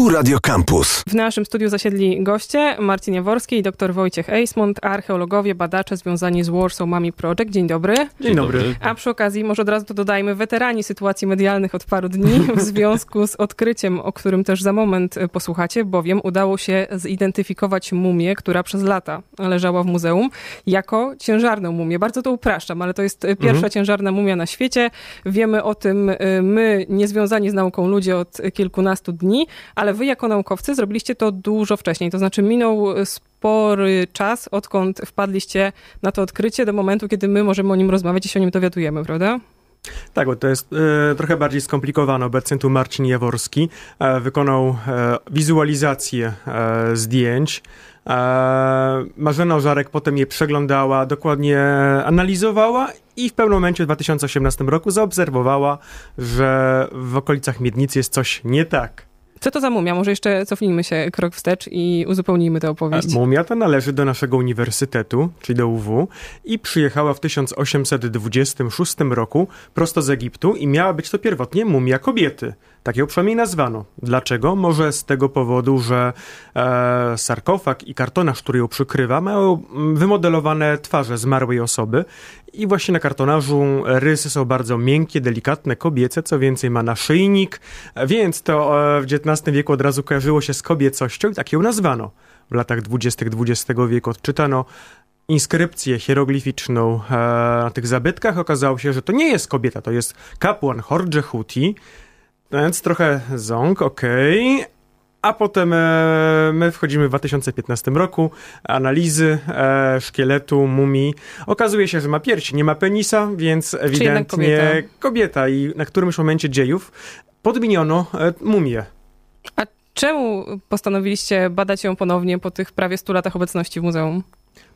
Tu Radio Campus. W naszym studiu zasiedli goście Marcin Jaworski i dr Wojciech Eismont, archeologowie, badacze związani z Warsaw Mami Project. Dzień dobry. Dzień, dobry. dobry. A przy okazji może od razu to dodajmy, weterani sytuacji medialnych od paru dni w związku z odkryciem, o którym też za moment e, posłuchacie, bowiem udało się zidentyfikować mumię, która przez lata leżała w muzeum, jako ciężarną mumię. Bardzo to upraszczam, ale to jest e, pierwsza mhm. ciężarna mumia na świecie. Wiemy o tym e, my, niezwiązani z nauką ludzie od kilkunastu dni, ale ale wy jako naukowcy zrobiliście to dużo wcześniej, to znaczy minął e, spory czas, odkąd wpadliście na to odkrycie, do momentu, kiedy my możemy o nim rozmawiać i się o nim dowiadujemy, prawda? Tak, bo to jest y, trochę bardziej skomplikowane. Obecnie tu Marcin Jaworski e, wykonał e, wizualizację e, zdjęć. E, Marzena Ożarek potem je przeglądała, dokładnie analizowała i w pewnym momencie w 2018 roku zaobserwowała, że w okolicach miednicy jest coś nie tak. Co to za mumia? Może jeszcze cofnijmy się krok wstecz i uzupełnijmy tę opowieść. Mumia ta należy do naszego uniwersytetu, czyli do UW, i przyjechała w 1826 roku prosto z Egiptu i miała być to pierwotnie mumia kobiety. Tak ją przynajmniej nazwano. Dlaczego? Może z tego powodu, że e, sarkofag i kartonaż, który ją przykrywa, mają mm, wymodelowane twarze zmarłej osoby i właśnie na kartonażu e, rysy są bardzo miękkie, delikatne, kobiece, co więcej ma naszyjnik, e, więc to e, w XIX wieku od razu kojarzyło się z kobiecością i tak ją nazwano. W latach dwudziestych XX wieku odczytano inskrypcję hieroglificzną na tych zabytkach. Okazało się, że to nie jest kobieta, to jest kapłan Horje Huti, więc trochę ząg, okej. Okay a potem e, my wchodzimy w 2015 roku, analizy e, szkieletu, mumii. Okazuje się, że ma piersi, nie ma penisa, więc ewidentnie kobieta. kobieta. I na którymś momencie dziejów podminiono e, mumię. A czemu postanowiliście badać ją ponownie po tych prawie 100 latach obecności w muzeum?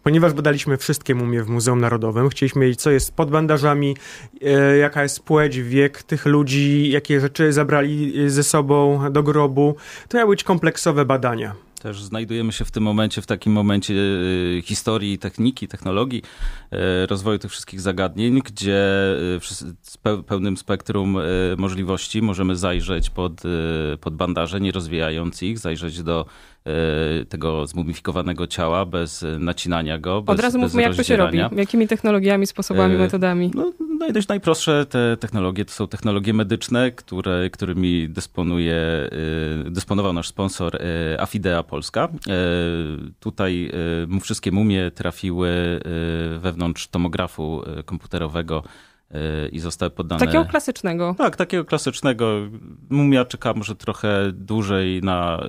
Ponieważ badaliśmy wszystkie mumie w Muzeum Narodowym, chcieliśmy wiedzieć, co jest pod bandażami, e, jaka jest płeć, wiek tych ludzi, jakie rzeczy zabrali e, ze sobą do grobu. To miały być kompleksowe badania. Też znajdujemy się w tym momencie, w takim momencie e, historii, techniki, technologii, e, rozwoju tych wszystkich zagadnień, gdzie e, z pełnym spektrum możliwości możemy zajrzeć pod, pod bandaże, nie rozwijając ich, zajrzeć do tego zmumifikowanego ciała bez nacinania go. Od razu mówmy, jak to się robi, jakimi technologiami, sposobami, metodami. No, no i dość najprostsze te technologie to są technologie medyczne, które, którymi dysponuje, y, dysponował nasz sponsor y, Afidea Polska. Y, tutaj mu wszystkie mumie trafiły wewnątrz tomografu komputerowego Y, i zostały poddane. Takiego klasycznego. Tak, takiego klasycznego. Mumia czeka może trochę dłużej na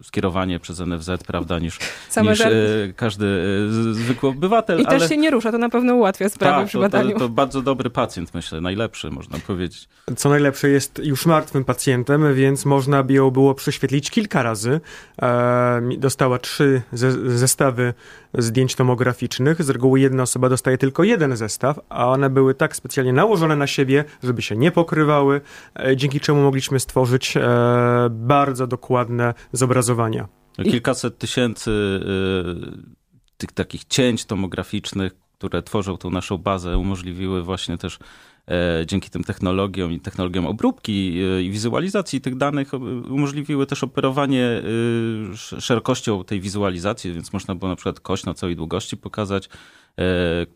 y, skierowanie przez NFZ, prawda, niż, niż y, każdy y, zwykły obywatel. I ale... też się nie rusza, to na pewno ułatwia sprawę tak, przy badaniu. To, to, bardzo dobry pacjent, myślę, najlepszy, można powiedzieć. Co najlepsze, jest już martwym pacjentem, więc można by ją było prześwietlić kilka razy. E, dostała trzy ze, zestawy zdjęć tomograficznych. Z reguły jedna osoba dostaje tylko jeden zestaw, a one były tak specjalnie nałożone na siebie, żeby się nie pokrywały, e, dzięki czemu mogliśmy stworzyć e, bardzo dokładne zobrazowania. Kilkaset tysięcy e, tych takich cięć tomograficznych, które tworzą tą naszą bazę, umożliwiły właśnie też E, dzięki tym technologiom i technologiom obróbki e, i wizualizacji tych danych e, umożliwiły też operowanie szerokością tej wizualizacji, więc można było na przykład kość na całej długości pokazać,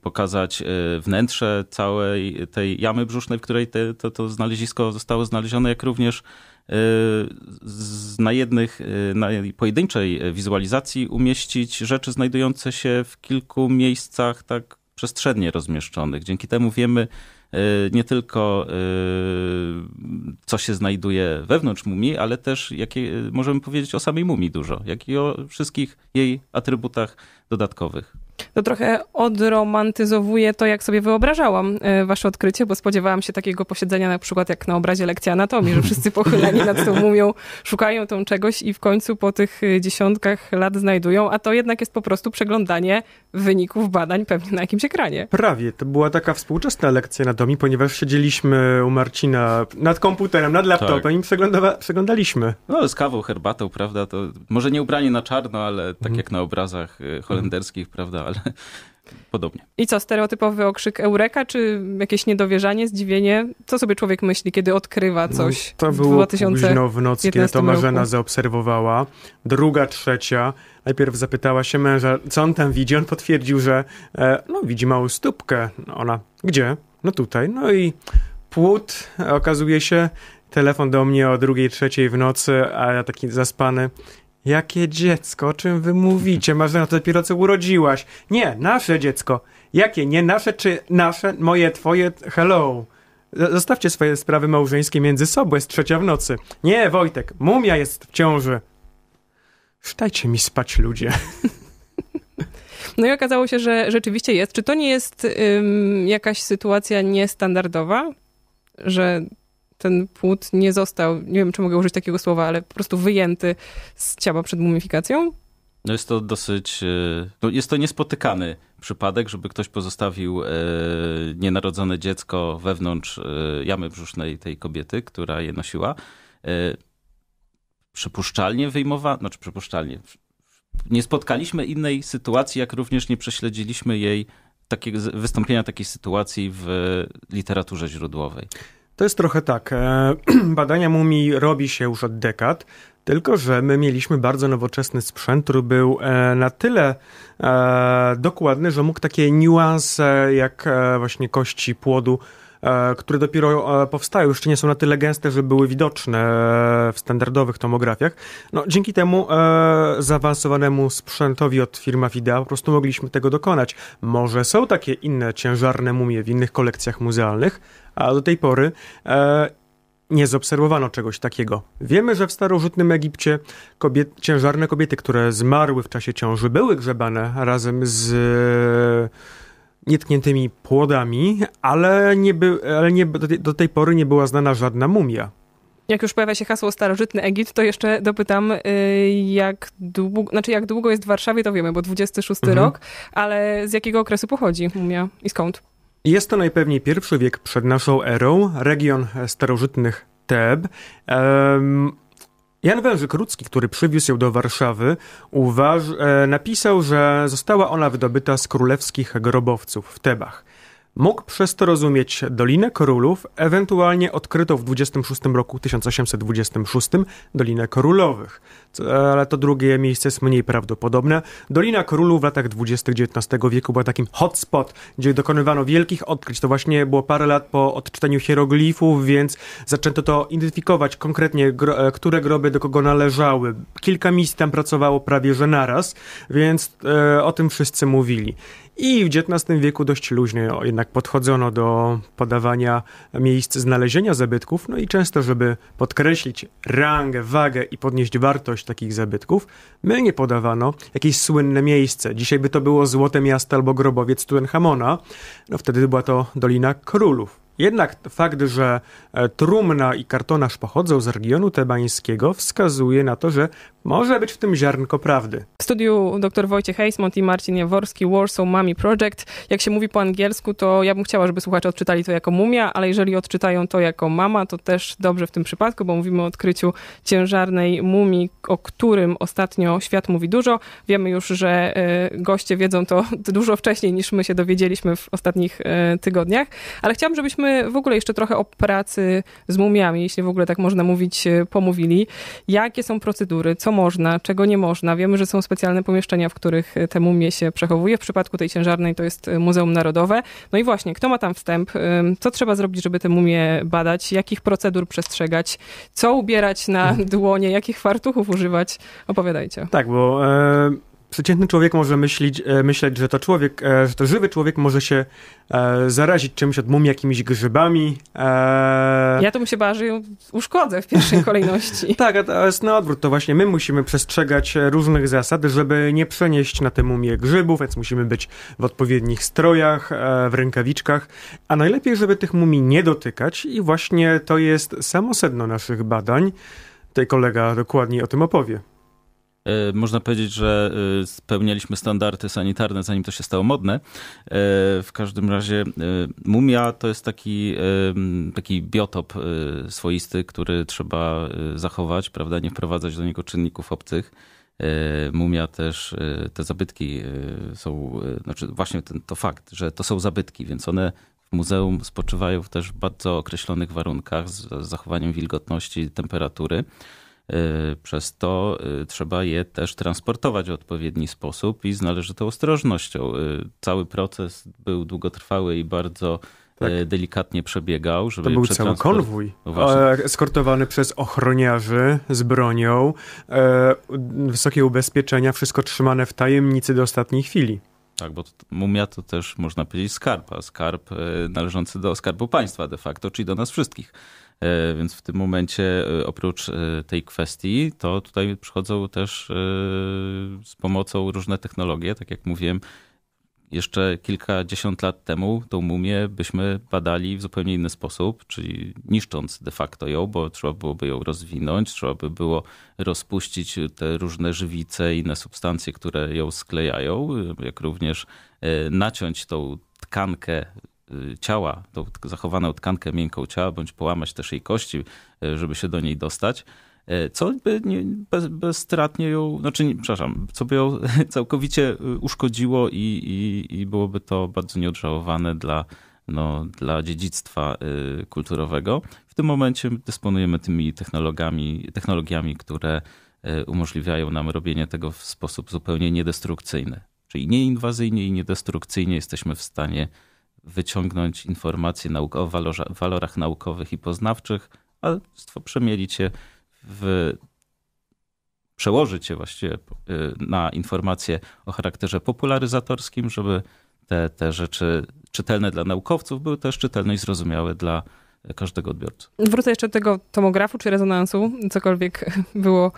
pokazać wnętrze całej tej jamy brzusznej, w której te, to, to znalezisko zostało znalezione, jak również z, na jednych, na pojedynczej wizualizacji umieścić rzeczy znajdujące się w kilku miejscach tak przestrzennie rozmieszczonych. Dzięki temu wiemy, Y, nie tylko y, co się znajduje wewnątrz mumii, ale też jakie, możemy powiedzieć o samej mumii dużo, jak i o wszystkich jej atrybutach dodatkowych to trochę odromantyzowuje to, jak sobie wyobrażałam e, wasze odkrycie, bo spodziewałam się takiego posiedzenia na przykład jak na obrazie lekcji anatomii, że wszyscy pochyleni nad tą mumią szukają tą czegoś i w końcu po tych e, dziesiątkach lat znajdują, a to jednak jest po prostu przeglądanie wyników badań pewnie na jakimś ekranie. Prawie. To była taka współczesna lekcja anatomii, ponieważ siedzieliśmy u Marcina nad komputerem, nad laptopem tak. i przeglądaliśmy. No, z kawą, herbatą, prawda? To może nie ubranie na czarno, ale tak mhm. jak na obrazach e, holenderskich, prawda? ale podobnie. I co, stereotypowy okrzyk eureka, czy jakieś niedowierzanie, zdziwienie? Co sobie człowiek myśli, kiedy odkrywa no, coś no, to było w 2011 To Marzena roku. zaobserwowała. Druga, trzecia. Najpierw zapytała się męża, co on tam widzi. On potwierdził, że e, no, widzi małą stópkę. Ona, gdzie? No tutaj. No i płód okazuje się telefon do mnie o drugiej, trzeciej w nocy, a ja taki zaspany Jakie dziecko? O czym wy mówicie? Masz na to dopiero co urodziłaś. Nie, nasze dziecko. Jakie? Nie nasze czy nasze? Moje, twoje? Hello. Zostawcie swoje sprawy małżeńskie między sobą, jest trzecia w nocy. Nie, Wojtek, mumia jest w ciąży. Sztajcie mi spać, ludzie. No i okazało się, że rzeczywiście jest. Czy to nie jest ym, jakaś sytuacja niestandardowa? Że ten płód nie został, nie wiem czy mogę użyć takiego słowa, ale po prostu wyjęty z ciała przed mumifikacją? No jest to dosyć, e, no jest to niespotykany przypadek, żeby ktoś pozostawił e, nienarodzone dziecko wewnątrz e, jamy brzusznej tej kobiety, która je nosiła. Przypuszczalnie wyjmowa, znaczy przypuszczalnie, nie spotkaliśmy innej sytuacji, jak również nie prześledziliśmy jej takiego, wystąpienia takiej sytuacji w literaturze źródłowej. To jest trochę tak. E, badania mumii robi się już od dekad. Tylko, że my mieliśmy bardzo nowoczesny sprzęt, który był e, na tyle e, dokładny, że mógł takie niuanse jak właśnie kości płodu, które dopiero powstają, jeszcze nie są na tyle gęste, że były widoczne w standardowych tomografiach. No, dzięki temu zaawansowanemu sprzętowi od firma Fidea po prostu mogliśmy tego dokonać. Może są takie inne ciężarne mumie w innych kolekcjach muzealnych, a do tej pory e, nie zobserwowano czegoś takiego. Wiemy, że w starożytnym Egipcie kobiet, ciężarne kobiety, które zmarły w czasie ciąży, były grzebane razem z e, nietkniętymi płodami, ale, nie by, ale nie, do, do tej pory nie była znana żadna mumia. Jak już pojawia się hasło starożytny Egipt, to jeszcze dopytam, e, jak długo, znaczy jak długo jest w Warszawie, to wiemy, bo 26 mhm. rok, ale z jakiego okresu pochodzi mumia i skąd? Jest to najpewniej pierwszy wiek przed naszą erą, region starożytnych Teb. Um, Jan Wężyk-Rudzki, który przywiózł ją do Warszawy, uważ, e, napisał, że została ona wydobyta z królewskich grobowców w Tebach. Mógł przez to rozumieć Dolinę Królów, ewentualnie odkryto w 26 roku 1826 Dolinę Królowych, ale to drugie miejsce jest mniej prawdopodobne. Dolina Królów w latach 20. XIX wieku była takim hotspot, gdzie dokonywano wielkich odkryć. To właśnie było parę lat po odczytaniu hieroglifów, więc zaczęto to identyfikować konkretnie, gro e, które groby do kogo należały. Kilka miejsc tam pracowało prawie że naraz, więc e, o tym wszyscy mówili. I w XIX wieku dość luźnie jednak podchodzono do podawania miejsc znalezienia zabytków, no i często, żeby podkreślić rangę, wagę i podnieść wartość takich zabytków, mylnie podawano jakieś słynne miejsce. Dzisiaj by to było Złote Miasto albo grobowiec Tutenchamona, no wtedy była to Dolina Królów. Jednak fakt, że e, trumna i kartonaż pochodzą z regionu tebańskiego, wskazuje na to, że może być w tym ziarnko prawdy. W studiu dr Wojciech Heismont i Marcin Jaworski, Warsaw Mummy Project. Jak się mówi po angielsku, to ja bym chciała, żeby słuchacze odczytali to jako mumia, ale jeżeli odczytają to jako mama, to też dobrze w tym przypadku, bo mówimy o odkryciu ciężarnej mumii, o którym ostatnio świat mówi dużo. Wiemy już, że e, goście wiedzą to dużo wcześniej niż my się dowiedzieliśmy w ostatnich e, tygodniach, ale chciałam, żebyśmy w ogóle jeszcze trochę o pracy z mumiami, jeśli w ogóle tak można mówić, e, pomówili. Jakie są procedury? Co co można, czego nie można. Wiemy, że są specjalne pomieszczenia, w których y, te mumie się przechowuje. W przypadku tej ciężarnej to jest y, Muzeum Narodowe. No i właśnie, kto ma tam wstęp? Co trzeba zrobić, żeby te mumie badać? Jakich procedur przestrzegać? Co ubierać na mhm. dłonie? Jakich fartuchów używać? Opowiadajcie. Tak, bo... E, przeciętny człowiek może myśleć, e, myśleć, że to człowiek, e, że to żywy człowiek może się e, zarazić czymś od mumii, jakimiś grzybami. Ja to bym się bała, że ją uszkodzę w pierwszej kolejności. tak, a jest na odwrót. To właśnie my musimy przestrzegać różnych zasad, żeby nie przenieść na te mumie grzybów, więc musimy być w odpowiednich strojach, w rękawiczkach, a najlepiej, żeby tych mumii nie dotykać i właśnie to jest samo sedno naszych badań. Tutaj kolega dokładniej o tym opowie. E, można powiedzieć, że e, spełnialiśmy standardy sanitarne, zanim to się stało modne. E, w każdym razie mumia to jest taki, taki biotop swoisty, który trzeba zachować, prawda, nie wprowadzać do niego czynników obcych. Mumia też, te zabytki są, znaczy właśnie ten, to fakt, że to są zabytki, więc one w muzeum spoczywają też w bardzo określonych warunkach z zachowaniem wilgotności, temperatury. Y, przez to y, trzeba je też transportować w odpowiedni sposób i z należytą ostrożnością. Y, cały proces był długotrwały i bardzo tak. delikatnie przebiegał. Żeby to był cały konwój no e, eskortowany przez ochroniarzy z bronią, e, wysokie ubezpieczenia, wszystko trzymane w tajemnicy do ostatniej chwili. Tak, bo mumia to też można powiedzieć skarb, a skarb e, należący do skarbu państwa de facto, czyli do nas wszystkich. E, więc w tym momencie e, oprócz tej kwestii, to tutaj przychodzą też z pomocą różne technologie, tak jak mówiłem, jeszcze kilkadziesiąt lat temu tą mumię byśmy badali w zupełnie inny sposób, czyli niszcząc de facto ją, bo trzeba byłoby ją rozwinąć, trzeba by było rozpuścić te różne żywice i inne substancje, które ją sklejają, jak również e, naciąć tą tkankę e, ciała, tą zachowaną tkankę miękką ciała, bądź połamać też jej kości, e, żeby się do niej dostać. E, co by nie, bez, bezstratnie ją, znaczy, nie, przepraszam, co by ją całkowicie y, uszkodziło i, i, i byłoby to bardzo nieodżałowane dla, no, dla dziedzictwa y, kulturowego. W tym momencie dysponujemy tymi technologiami, technologiami, które y, umożliwiają nam robienie tego w sposób zupełnie niedestrukcyjny. Czyli nieinwazyjnie i niedestrukcyjnie jesteśmy w stanie wyciągnąć informacje o walorach naukowych i poznawczych, a przemielić je w, przełożyć się właściwie y, na informacje o charakterze popularyzatorskim, żeby te, te rzeczy czytelne dla naukowców były też czytelne i zrozumiałe dla każdego odbiorcy. Wrócę jeszcze do tego tomografu czy rezonansu, cokolwiek było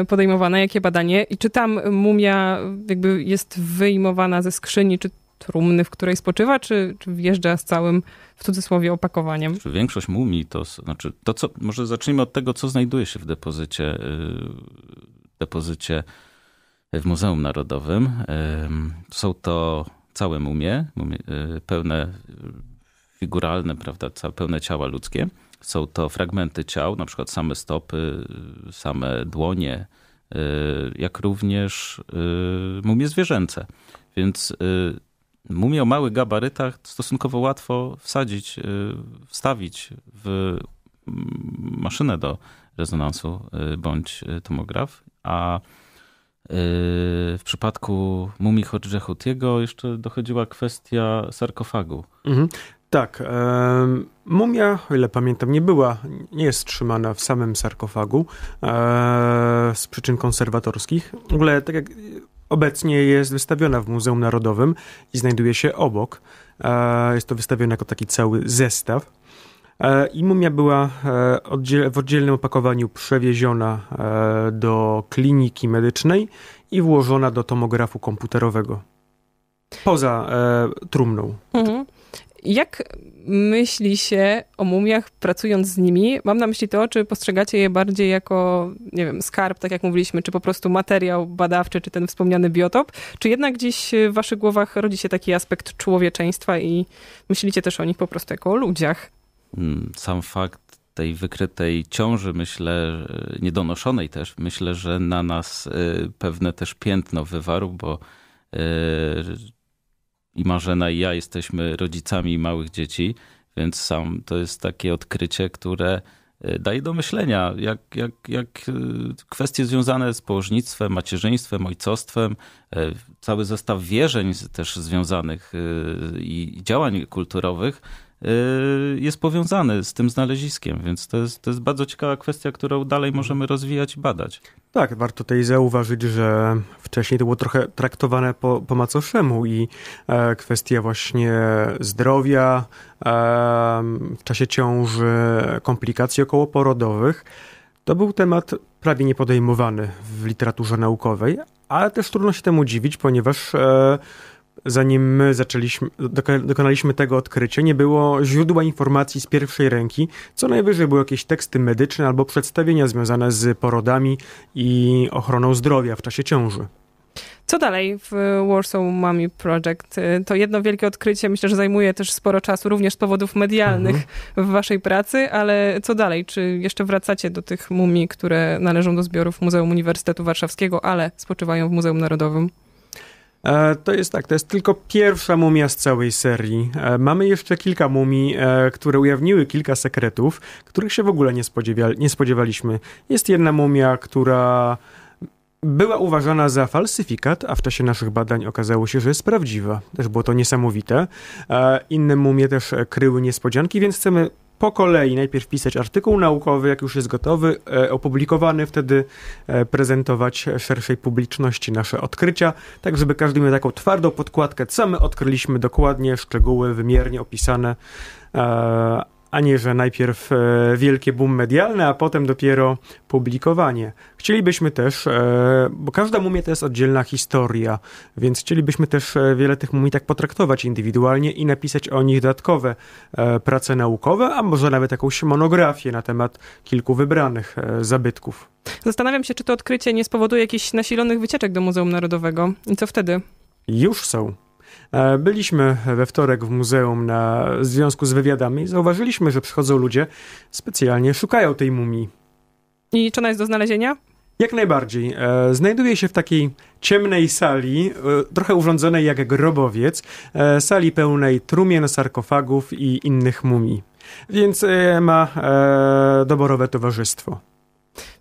y, podejmowane, jakie badanie. I czy tam mumia jakby jest wyjmowana ze skrzyni, czy trumny, w której spoczywa, czy, czy wjeżdża z całym, w cudzysłowie, opakowaniem? Czy większość mumii to, znaczy, to co, może zacznijmy od tego, co znajduje się w depozycie, w y, depozycie w Muzeum Narodowym. Y, są to całe mumie, mumie y, pełne figuralne, prawda, pełne ciała ludzkie. Są to fragmenty ciał, na przykład same stopy, same dłonie, jak również mumie zwierzęce. Więc mumię o małych gabarytach stosunkowo łatwo wsadzić, y, wstawić w mm, maszynę do rezonansu y, bądź tomograf, a y, w przypadku mumii Hodgehutiego jeszcze dochodziła kwestia sarkofagu. Mhm. Tak. mumia, o ile pamiętam, nie była, nie jest trzymana w samym sarkofagu e, z przyczyn konserwatorskich. W ogóle, tak jak Obecnie jest wystawiona w Muzeum Narodowym i znajduje się obok. E, jest to wystawione jako taki cały zestaw. E, I mumia była e, w oddzielnym opakowaniu przewieziona do kliniki medycznej i włożona do tomografu komputerowego. Poza trumną. Mhm. Jak myśli się o mumiach pracując z nimi? Mam na myśli to, czy postrzegacie je bardziej jako, nie wiem, skarb, tak jak mówiliśmy, czy po prostu materiał badawczy, czy ten wspomniany biotop? Czy jednak gdzieś w waszych głowach rodzi się taki aspekt człowieczeństwa i myślicie też o nich po prostu jako o ludziach? Hmm, sam fakt tej wykrytej ciąży, myślę, niedonoszonej też, myślę, że na nas y, pewne też piętno wywarł, bo y, i Marzena i ja jesteśmy rodzicami małych dzieci, więc sam to jest takie odkrycie, które e, daje do myślenia, jak, jak, jak e, kwestie związane z położnictwem, macierzyństwem, ojcostwem, e, cały zestaw wierzeń też związanych i działań kulturowych Y, jest powiązany z tym znaleziskiem, więc to jest, to jest bardzo ciekawa kwestia, którą dalej możemy rozwijać i badać. Tak, warto tutaj zauważyć, że wcześniej to było trochę traktowane po, po macoszemu i e, kwestia właśnie zdrowia e, w czasie ciąży, komplikacji okołoporodowych. To był temat prawie niepodejmowany w literaturze naukowej, ale też trudno się temu dziwić, ponieważ e, zanim my zaczęliśmy, dokonaliśmy tego odkrycia, nie było źródła informacji z pierwszej ręki. Co najwyżej były jakieś teksty medyczne albo przedstawienia związane z porodami i ochroną zdrowia w czasie ciąży. Co dalej w Warsaw Mummy Project? To jedno wielkie odkrycie, myślę, że zajmuje też sporo czasu, również z powodów medialnych mhm. w waszej pracy, ale co dalej? Czy jeszcze wracacie do tych mumii, które należą do zbiorów Muzeum Uniwersytetu Warszawskiego, ale spoczywają w Muzeum Narodowym? E, to jest tak, to jest tylko pierwsza mumia z całej serii. E, mamy jeszcze kilka mumii, e, które ujawniły kilka sekretów, których się w ogóle nie, nie spodziewaliśmy. Jest jedna mumia, która była uważana za falsyfikat, a w czasie naszych badań okazało się, że jest prawdziwa. Też było to niesamowite. Inne mumie też kryły niespodzianki, więc chcemy po kolei najpierw pisać artykuł naukowy, jak już jest gotowy, e, opublikowany, wtedy e, prezentować szerszej publiczności nasze odkrycia, tak żeby każdy miał taką twardą podkładkę, co my odkryliśmy dokładnie, szczegóły wymiernie opisane, e, a nie, że najpierw e, wielkie boom medialne, a potem dopiero publikowanie. Chcielibyśmy też, e, bo każda mumia to jest oddzielna historia, więc chcielibyśmy też e, wiele tych mumii tak potraktować indywidualnie i napisać o nich dodatkowe prace naukowe, a może nawet jakąś monografię na temat kilku wybranych zabytków. Zastanawiam się, czy to odkrycie nie spowoduje jakichś nasilonych wycieczek do Muzeum Narodowego. I co wtedy? Już są. E, byliśmy we wtorek w muzeum na w związku z wywiadami. i Zauważyliśmy, że przychodzą ludzie, specjalnie szukają tej mumii. I czy ona jest do znalezienia? Jak najbardziej. E, znajduje się w takiej ciemnej sali, e, trochę urządzonej jak grobowiec, sali pełnej trumien, sarkofagów i innych mumii. Więc ma doborowe towarzystwo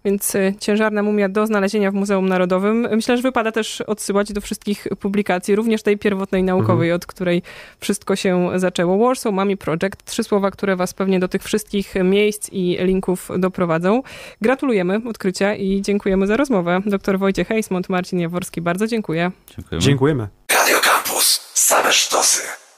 więc y, ciężarna mumia do znalezienia w Muzeum Narodowym. Myślę, że wypada też odsyłać do wszystkich publikacji, również tej pierwotnej naukowej, mhm. od której wszystko się zaczęło. Warsaw Mami Project, trzy słowa, które was pewnie do tych wszystkich miejsc i linków doprowadzą. Gratulujemy odkrycia i dziękujemy za rozmowę. Doktor Wojciech Hejsmont, Marcin Jaworski, bardzo dziękuję. Dziękujemy. Dziękujemy. Radio Campus, same sztosy.